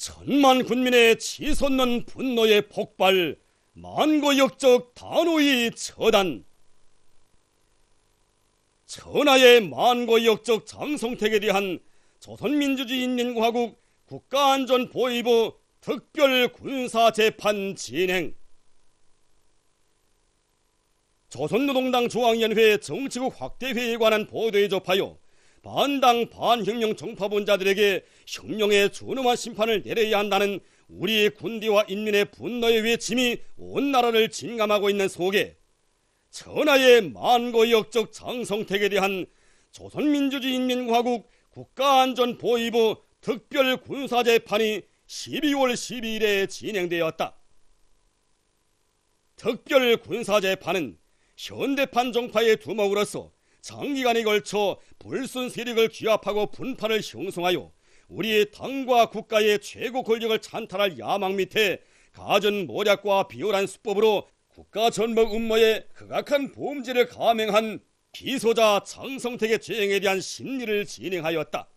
천만 군민의 치솟는 분노의 폭발, 만고 역적 단호히 처단. 천하의 만고 역적 장성택에 대한 조선민주주의인민공화국 국가안전보위부 특별군사재판 진행 조선노동당 중앙위원회 정치국 확대회의에 관한 보도에 접하여 반당 반혁명 정파본자들에게 혁명의 존엄한 심판을 내려야 한다는 우리 의 군대와 인민의 분노의 외침이 온 나라를 진감하고 있는 속에 천하의 만고역적 장성택에 대한 조선민주주의인민공화국 국가안전보위부 특별군사재판이 12월 12일에 진행되었다. 특별군사재판은 현대판 정파의 두목으로서 장기간에 걸쳐 불순 세력을 규합하고 분파를 형성하여 우리의 당과 국가의 최고 권력을 찬탈할 야망 밑에 가전 모략과 비열한 수법으로 국가 전복 음모에 극악한 범죄를 감행한 비소자 장성택의 죄행에 대한 심리를 진행하였다.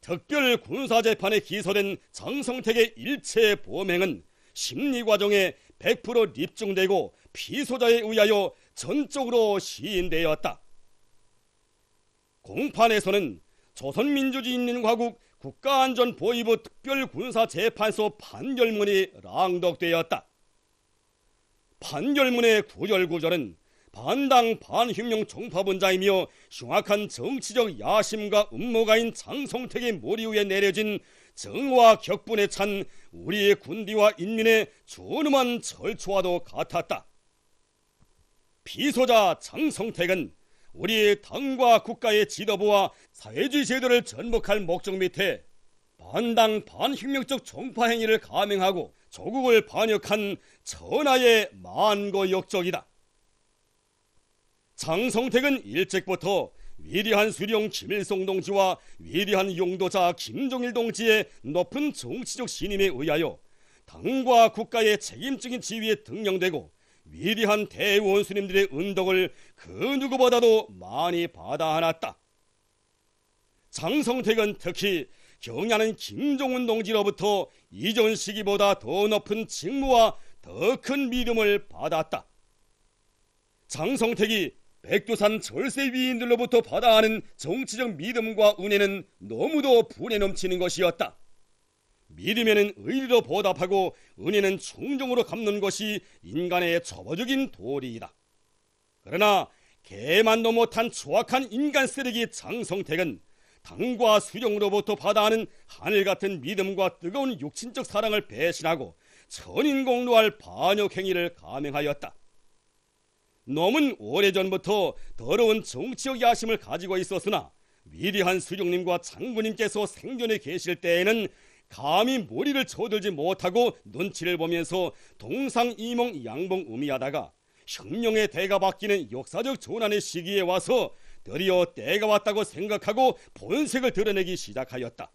특별 군사재판에 기소된 장성택의 일체 범행은 심리 과정에 100% 입증되고 피소자에 의하여 전적으로 시인되었다. 공판에서는 조선민주주의인민화국 국가안전보위부 특별군사재판소 판결문이 랑독되었다. 판결문의 구절구절은 반당 반 հ ի մ 종파분자이며 흉악한 정치적 야심과 음모가인 장성택의 몰이 위에 내려진 정화 격분에 찬 우리의 군디와 인민의 존엄한 철초와도 같았다. 피소자 장성택은 우리 당과 국가의 지도부와 사회주의 제도를 전복할 목적 밑에 반당 반혁명적 종파 행위를 감행하고 조국을 반역한 천하의 만고 역적이다. 장성택은 일찍부터 위대한 수령 김일성 동지와 위대한 용도자 김종일 동지의 높은 정치적 신임에 의하여 당과 국가의 책임적인 지위에 등령되고 위대한 대원수님들의 은덕을 그 누구보다도 많이 받아 안았다. 장성택은 특히 경야는 김종훈 동지로부터 이전 시기보다 더 높은 직무와 더 큰 믿음을 받았다. 장성택이 백두산 절세 위인들로부터 받아하는 정치적 믿음과 은혜는 너무도 분에 넘치는 것이었다. 믿음에는 의리로 보답하고 은혜는 충정으로 갚는 것이 인간의 초보적인 도리이다. 그러나 개만도 못한 추악한 인간 쓰레기 장성택은 당과 수령으로부터 받아하는 하늘 같은 믿음과 뜨거운 육신적 사랑을 배신하고 천인공로할 반역 행위를 감행하였다. 놈은 오래전부터 더러운 정치적 야심을 가지고 있었으나 위대한 수령님과 장군님께서 생존해 계실 때에는 감히 머리를 쳐들지 못하고 눈치를 보면서 동상이몽 양봉음미하다가 혁명의 대가 바뀌는 역사적 전환의 시기에 와서 드디어 때가 왔다고 생각하고 본색을 드러내기 시작하였다.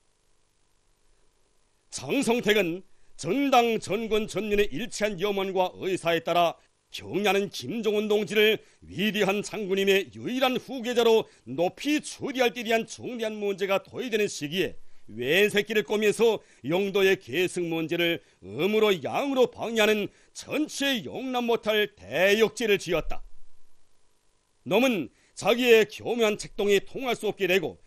장성택은 전당 전군 전년의 일치한 염원과 의사에 따라 경하는 김종훈 동지를 위대한 장군님의 유일한 후계자로 높이 처리할 때 대한 중대한 문제가 토의되는 시기에 외새끼를 꼬면서 용도의 계승 문제를 음으로 양으로 방해하는 전체 용납 못할 대역지를 지었다. 놈은 자기의 교묘한 책동이 통할 수 없게 되고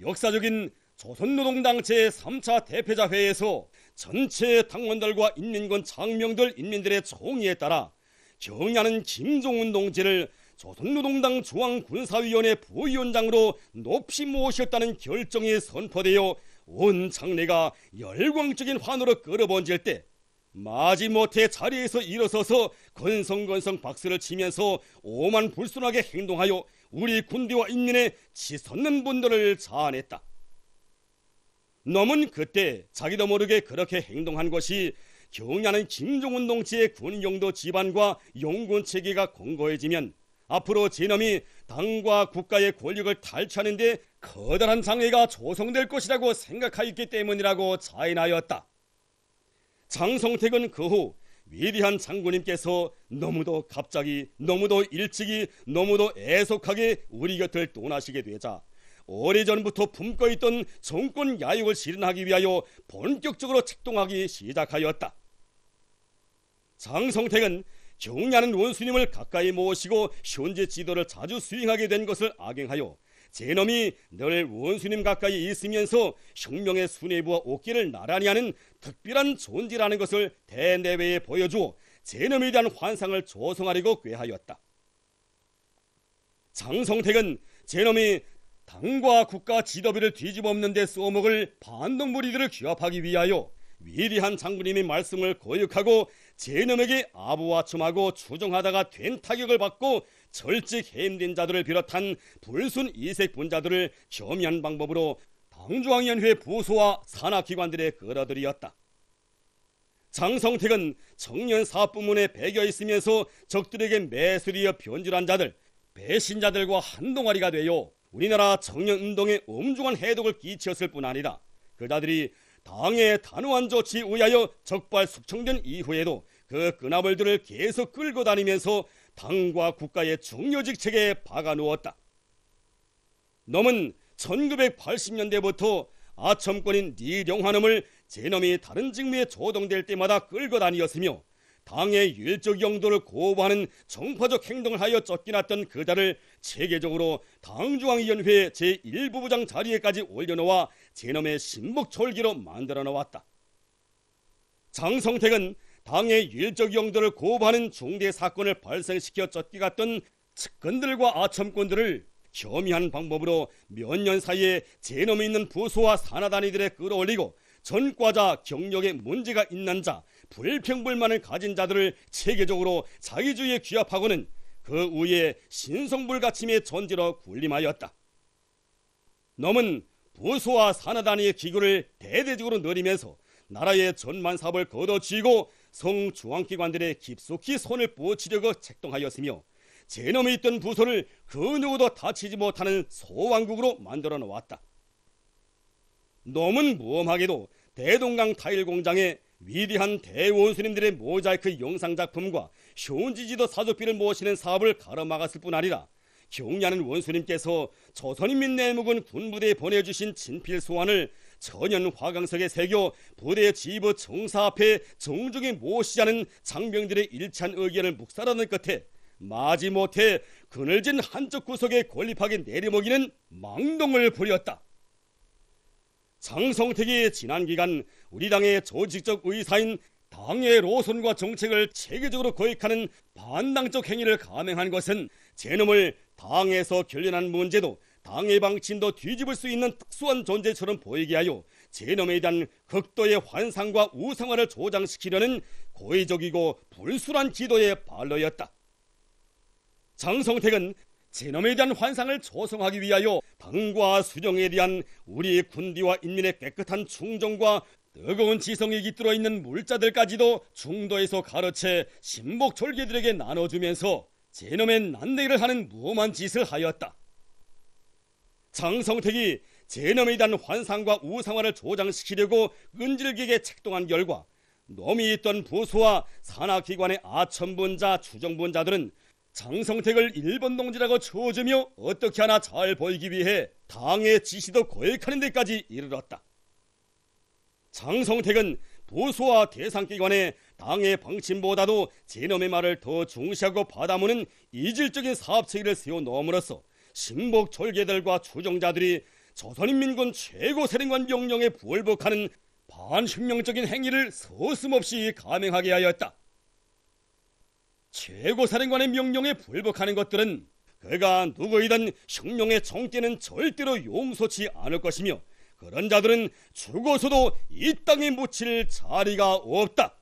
역사적인 조선노동당 제3차 대표자회에서 전체 당원들과 인민군 장명들 인민들의 총의에 따라 경의하는 김종운 동지를 조선노동당 중앙군사위원회 부위원장으로 높이 모셨다는 결정이 선포되어 온장례가 열광적인 환호로 끌어번질 때 마지못해 자리에서 일어서서 건성건성 박수를 치면서 오만 불순하게 행동하여 우리 군대와 인민의 치솟는 분들을 자아냈다. 넘은 그때 자기도 모르게 그렇게 행동한 것이 경야는 김종운 동지의 군용도 집안과 용군 체계가 공고해지면 앞으로 제놈이 당과 국가의 권력을 탈취하는 데 커다란 장애가 조성될 것이라고 생각하였기 때문이라고 자인하였다. 장성택은 그 후 위대한 장군님께서 너무도 갑자기 너무도 일찍이 너무도 애석하게 우리 곁을 떠나시게 되자 오래전부터 품고 있던 정권 야욕을 실현하기 위하여 본격적으로 책동하기 시작하였다. 장성택은 경야는 원수님을 가까이 모시고 현재 지도를 자주 수행하게 된 것을 악행하여 제놈이 늘 원수님 가까이 있으면서 혁명의 수뇌부와 어깨를 나란히 하는 특별한 존재라는 것을 대내외에 보여주어 제놈에 대한 환상을 조성하려고 꾀하였다. 장성택은 제놈이 당과 국가 지도비를 뒤집어엎는 데 써먹을 반동무리들을 규합하기 위하여 위대한 장군님의 말씀을 거역하고 제놈에게 아부와춤하고 추종하다가 된 타격을 받고 절직 해임된 자들을 비롯한 불순 이색 분자들을 겸연 방법으로 당주왕연회 부소와 산하기관들의 끌어들이었다 장성택은 청년 사업부문에 배겨 있으면서 적들에게 매수리어 변질한 자들, 배신자들과 한동아리가 되어 우리나라 청년운동에 엄중한 해독을 끼쳤을 뿐 아니라 그자들이 당의 단호한 조치 의하여 적발숙청된 이후에도 그 끄나물들을 계속 끌고 다니면서 당과 국가의 중요직 책에 박아놓았다. 놈은 1980년대부터 아첨권인 니룡환음을 제놈이 다른 직무에 조동될 때마다 끌고 다니었으며 당의 일적 영도를 고호하는 정파적 행동을 하여 쫓겨났던 그자를 체계적으로 당중앙위원회 제1부부장 자리에까지 올려놓아 제놈의 신목철기로 만들어 놓았다. 장성택은 당의 일적 영도를 고발하는 중대 사건을 발생시켜 쫓겨갔던 측근들과 아첨꾼들을 혐의한 방법으로 몇 년 사이에 제놈이 있는 부소와 산하단위들에 끌어올리고 전과자 경력에 문제가 있는 자, 불평불만을 가진 자들을 체계적으로 자기주의에 귀합하고는 그 후에 신성불가침의 전지로 군림하였다. 넘은 부소와 산하단위의 기구를 대대적으로 늘리면서 나라의 전만사업을거둬쥐고 성중앙기관들의 깊숙이 손을 부어치려고 책동하였으며 제놈이 있던 부소를그 누구도 다치지 못하는 소왕국으로 만들어 놓았다. 놈은 무엄하게도 대동강 타일 공장에 위대한 대원수님들의 모자이크 영상 작품과 현지지도 사조비를 모시는 사업을 가로막았을 뿐 아니라 경려하는 원수님께서 조선인민 내묵은 군부대에 보내주신 진필 소환을 전연 화강석에 새겨 부대 지휘부 정사 앞에 정중히 모시자는 장병들의 일찬 의견을 묵살하는 끝에 마지못해 그늘진 한쪽 구석에 권립하게 내려먹이는 망동을 부렸다. 장성택이 지난 기간 우리 당의 조직적 의사인 당의 로선과 정책을 체계적으로 거익하는 반당적 행위를 감행한 것은 제놈을 당에서 결연한 문제도 당의 방침도 뒤집을 수 있는 특수한 존재처럼 보이게 하여 제놈에 대한 극도의 환상과 우상화를 조장시키려는 고의적이고 불순한 기도의 발로였다. 장성택은 제놈에 대한 환상을 조성하기 위하여 당과 수령에 대한 우리 군대와 인민의 깨끗한 충정과 뜨거운 지성이 깃들어 있는 물자들까지도 중도에서 가르쳐 신복 졸개들에게 나눠주면서 제놈의 난데기를 하는 무엄한 짓을 하였다. 장성택이 제놈에 대한 환상과 우상화를 조장시키려고 은질기게 책동한 결과 놈이 있던 부소와 산하기관의 아첨분자, 추정분자들은 장성택을 일본동지라고 쳐주며 어떻게 하나 잘 보이기 위해 당의 지시도 거역하는 데까지 이르렀다. 장성택은 도소와 대상기관의 당의 방침보다도 제놈의 말을 더 중시하고 받아무는 이질적인 사업체계를 세워놓음으로써 신복 졸개들과 추종자들이 조선인민군 최고 세령관 명령에 불복하는 반혁명적인 행위를 서슴없이 감행하게 하였다. 최고 사령관의 명령에 불복하는 것들은 그가 누구이든 혁명의 총기는 절대로 용서치 않을 것이며 그런 자들은 죽어서도 이 땅에 묻힐 자리가 없다.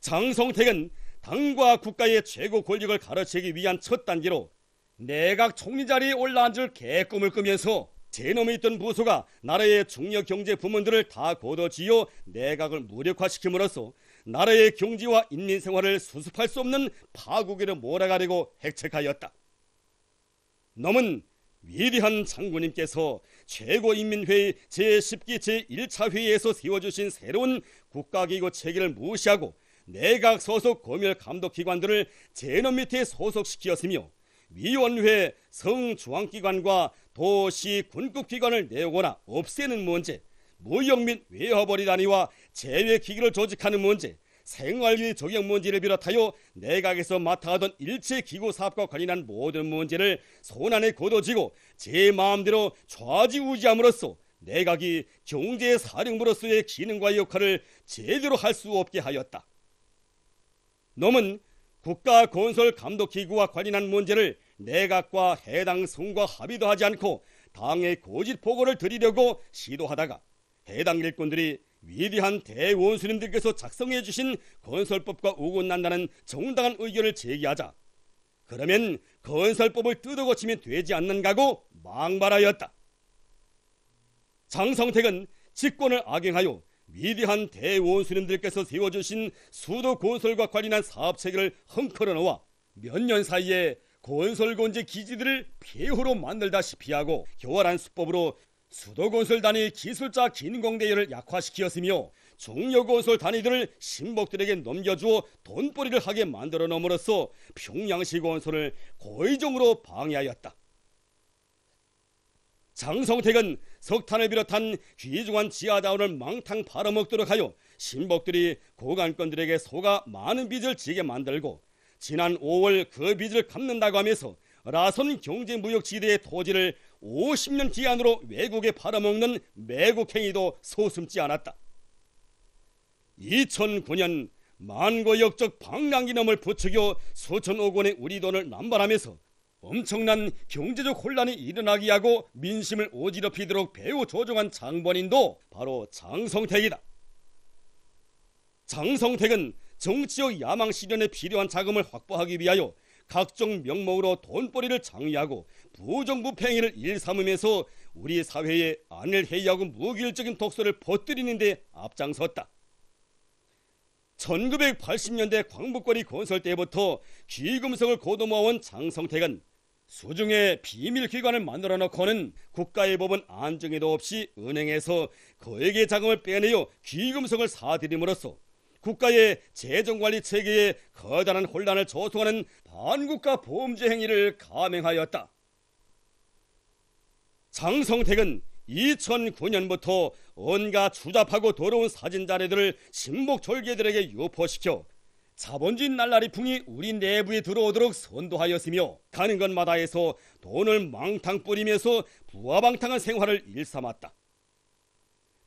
장성택은 당과 국가의 최고 권력을 가르치기 위한 첫 단계로 내각 총리 자리에 올라앉을 개꿈을 꾸면서 제놈에 있던 부소가 나라의 중요 경제 부문들을 다걷어지어 내각을 무력화시킴으로써 나라의 경제와 인민 생활을 수습할 수 없는 파국으로 몰아가려고 핵책하였다. 놈은 위대한 장군님께서 최고인민회의 제10기 제1차 회의에서 세워주신 새로운 국가기구 체계를 무시하고 내각 소속 검열 감독기관들을 제너 밑에 소속시키었으며 위원회, 성중앙기관과 도시 군국기관을 내오거나 없애는 문제, 무역 및 외화벌이 단위와 재외기기를 조직하는 문제, 생활비 적용 문제를 비롯하여 내각에서 맡아하던 일체 기구 사업과 관련한 모든 문제를 손안에 거둬지고제 마음대로 좌지우지함으로써 내각이 경제 사령부로서의 기능과 역할을 제대로 할 수 없게 하였다. 놈은 국가 건설 감독 기구와 관련한 문제를 내각과 해당 성과 합의도 하지 않고 당의 고집 보고를 드리려고 시도하다가 해당 일꾼들이 위대한 대원수님들께서 작성해 주신 건설법과 오고난다는 정당한 의견을 제기하자 그러면 건설법을 뜯어 고치면 되지 않는가고 막말하였다. 장성택은 직권을 악용하여 위대한 대원수님들께서 세워주신 수도 건설과 관련한 사업 체계를 헝클어 놓아 몇 년 사이에 건설건지 기지들을 폐허로 만들다시피 하고 교활한 수법으로 수도건설단이 기술자 긴공대회을 약화시키었으며 중요건설 단위들을 신복들에게 넘겨주어 돈벌이를 하게 만들어 놓음으로써 평양시 건설을 고의적으로 방해하였다. 장성택은 석탄을 비롯한 귀중한 지하다운을 망탕 팔아먹도록 하여 신복들이 고관권들에게 소가 많은 빚을 지게 만들고 지난 5월 그 빚을 갚는다고 하면서 라선 경제무역지대의 토지를 50년 기한으로 외국에 팔아먹는 매국행위도 소슴지 않았다. 2009년 만고 역적 방랑기념을 부추겨 수천억 원의 우리 돈을 남발하면서 엄청난 경제적 혼란이 일어나기 하고 민심을 오지럽히도록 배우 조종한 장본인도 바로 장성택이다. 장성택은 정치적 야망 실현에 필요한 자금을 확보하기 위하여 각종 명목으로 돈벌이를 장려하고 부정부팽이를 일삼으면서 우리 사회에 안을 해이하고 무기일적인 독소를 퍼뜨리는 데 앞장섰다. 1980년대 광복권이 건설 때부터 귀금속을 고도모아온 장성택은 수중에 비밀기관을 만들어 놓고는 국가의 법은 안정에도 없이 은행에서 거액의 자금을 빼내어 귀금속을 사들임으로써 국가의 재정관리 체계에 커다란 혼란을 조성하는 반국가 범죄 행위를 감행하였다. 장성택은 2009년부터 온갖 추잡하고 더러운 사진자네들을 신목졸개들에게 유포시켜 자본주의 날라리풍이 우리 내부에 들어오도록 선도하였으며 가는 것마다해서 돈을 망탕 뿌리면서 부화방탕한 생활을 일삼았다.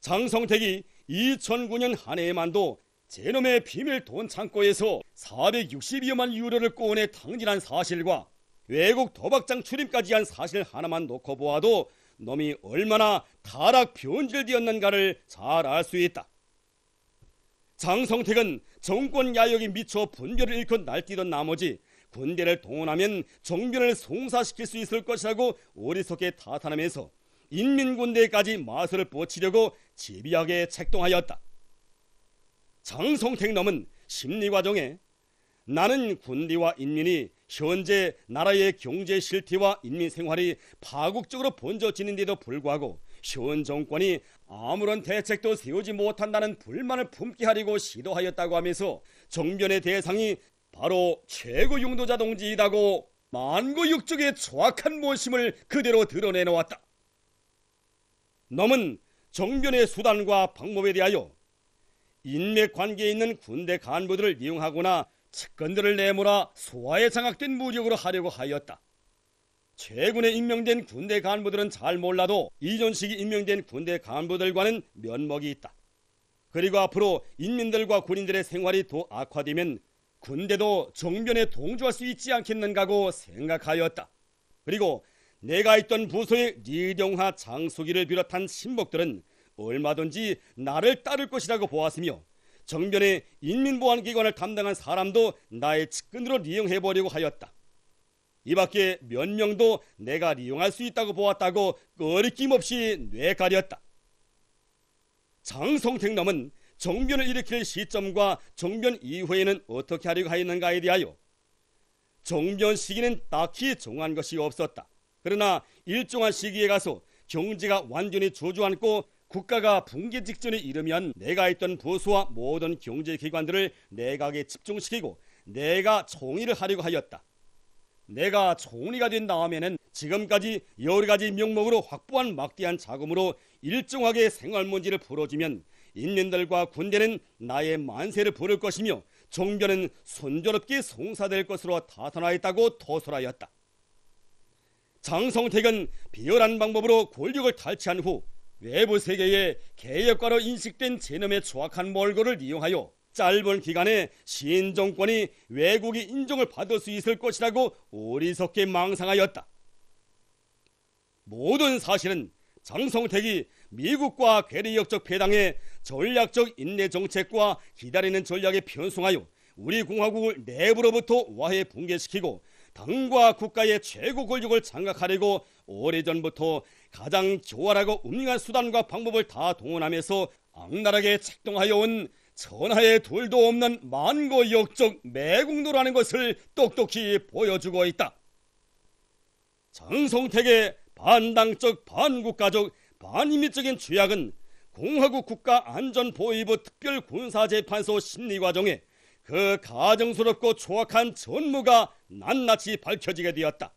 장성택이 2009년 한 해에만도 제놈의 비밀 돈 창고에서 462여만 유로를 꺼내 탕진한 사실과 외국 도박장 출입까지 한 사실 하나만 놓고 보아도 놈이 얼마나 타락 변질되었는가를 잘 알 수 있다. 장성택은 정권 야욕이 미쳐 분별을 잃고 날뛰던 나머지 군대를 동원하면 정변을 송사시킬 수 있을 것이라고 어리석게 타탄하면서 인민군대까지 마술을 뻗치려고 집요하게 책동하였다. 장성택 놈은 심리 과정에 나는 군대와 인민이 현재 나라의 경제 실태와 인민 생활이 파국적으로 번져지는데도 불구하고 현 정권이 아무런 대책도 세우지 못한다는 불만을 품게 하려고 시도하였다고 하면서 정변의 대상이 바로 최고 용도자 동지이다고 만고육족의 정확한 모심을 그대로 드러내놓았다. 넘은 정변의 수단과 방법에 대하여 인맥 관계에 있는 군대 간부들을 이용하거나 측근들을 내몰아 소화에 장악된 무력으로 하려고 하였다. 최근에 임명된 군대 간부들은 잘 몰라도 이전식이 임명된 군대 간부들과는 면목이 있다. 그리고 앞으로 인민들과 군인들의 생활이 더 악화되면 군대도 정변에 동조할 수 있지 않겠는가고 생각하였다. 그리고 내가 있던 부서의 리령하 장수기를 비롯한 신복들은 얼마든지 나를 따를 것이라고 보았으며 정변의 인민보안기관을 담당한 사람도 나의 측근으로 이용해보려고 하였다. 이 밖에 몇 명도 내가 이용할 수 있다고 보았다고 꺼리낌없이 뇌가렸다. 장성택남은 정변을 일으킬 시점과 정변 이후에는 어떻게 하려고 하였는가에 대하여 정변 시기는 딱히 정한 것이 없었다. 그러나 일정한 시기에 가서 경제가 완전히 조조 앉고 국가가 붕괴 직전에 이르면 내가 있던 부서와 모든 경제기관들을 내각에 집중시키고 내가 총리를 하려고 하였다. 내가 총리가 된 다음에는 지금까지 여러 가지 명목으로 확보한 막대한 자금으로 일정하게 생활문제를 풀어주면 인민들과 군대는 나의 만세를 부를 것이며 종교는 순조롭게 송사될 것으로 타선하였다고 토설하였다. 장성택은 비열한 방법으로 권력을 탈취한 후 외부 세계의 개혁가로 인식된 제놈의 조악한 몰골을 이용하여 짧은 기간에 신 정권이 외국의 인정을 받을 수 있을 것이라고 오리석게 망상하였다. 모든 사실은 정성택이 미국과 괴리역적 배당의 전략적 인내 정책과 기다리는 전략에 편승하여 우리 공화국을 내부로부터 와해 붕괴시키고 당과 국가의 최고 권력을 장악하려고 오래전부터 가장 조활하고 음흉한 수단과 방법을 다 동원하면서 악랄하게 책동하여 온 천하의 둘도 없는 만고 역적 매국노라는 것을 똑똑히 보여주고 있다. 장성택의 반당적 반국가적 반인민적인 죄악은 공화국 국가 안전보위부 특별군사재판소 심리과정에 그 가정스럽고 초악한 전무가 낱낱이 밝혀지게 되었다.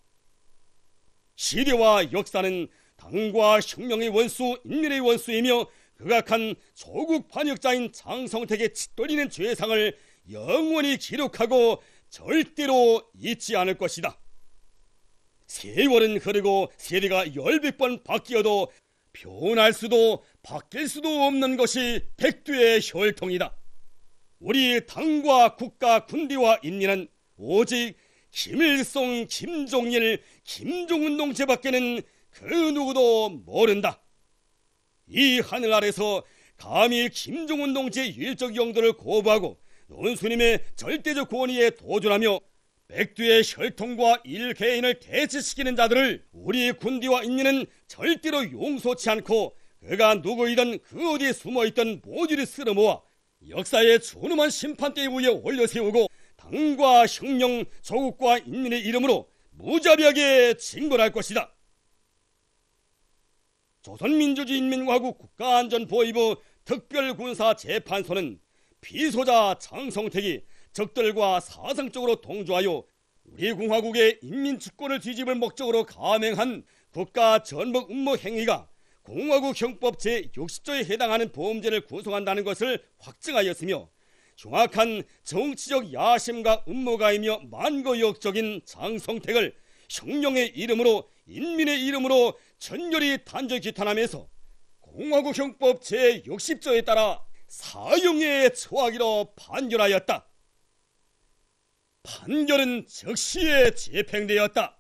시대와 역사는 당과 혁명의 원수, 인민의 원수이며 극악한 조국 반역자인 장성택의 짓돌리는 죄상을 영원히 기록하고 절대로 잊지 않을 것이다. 세월은 흐르고 세대가 열백 번 바뀌어도 변할 수도 바뀔 수도 없는 것이 백두의 혈통이다. 우리 당과 국가 군대와 인민은 오직 김일성, 김종일, 김종운 동체밖에는 그 누구도 모른다. 이 하늘 아래서 감히 김종운 동체의 일적 영도를 고부하고 논수님의 절대적 권위에 도전하며 백두의 혈통과 일개인을 대치시키는 자들을 우리 군대와 인민은 절대로 용서치 않고 그가 누구이든 그어디 숨어있던 모조이 쓸어모아 역사의 존엄한 심판대 위에 올려세우고 당과 혁명, 조국과 인민의 이름으로 무자비하게 징벌할 것이다. 조선민주주의인민화국 국가안전보위부 특별군사재판소는 피소자 장성택이 적들과 사상적으로 동조하여 우리 공화국의 인민주권을 뒤집을 목적으로 감행한 국가 전복 음모 행위가 공화국 형법 제60조에 해당하는 보험죄를 구성한다는 것을 확증하였으며 정확한 정치적 야심과 음모가이며 만거역적인 장성택을 혁명의 이름으로 인민의 이름으로 전열이 단절 기탄하면서 공화국 형법 제60조에 따라 사형에 처하기로 판결하였다. 판결은 즉시에 집행되었다.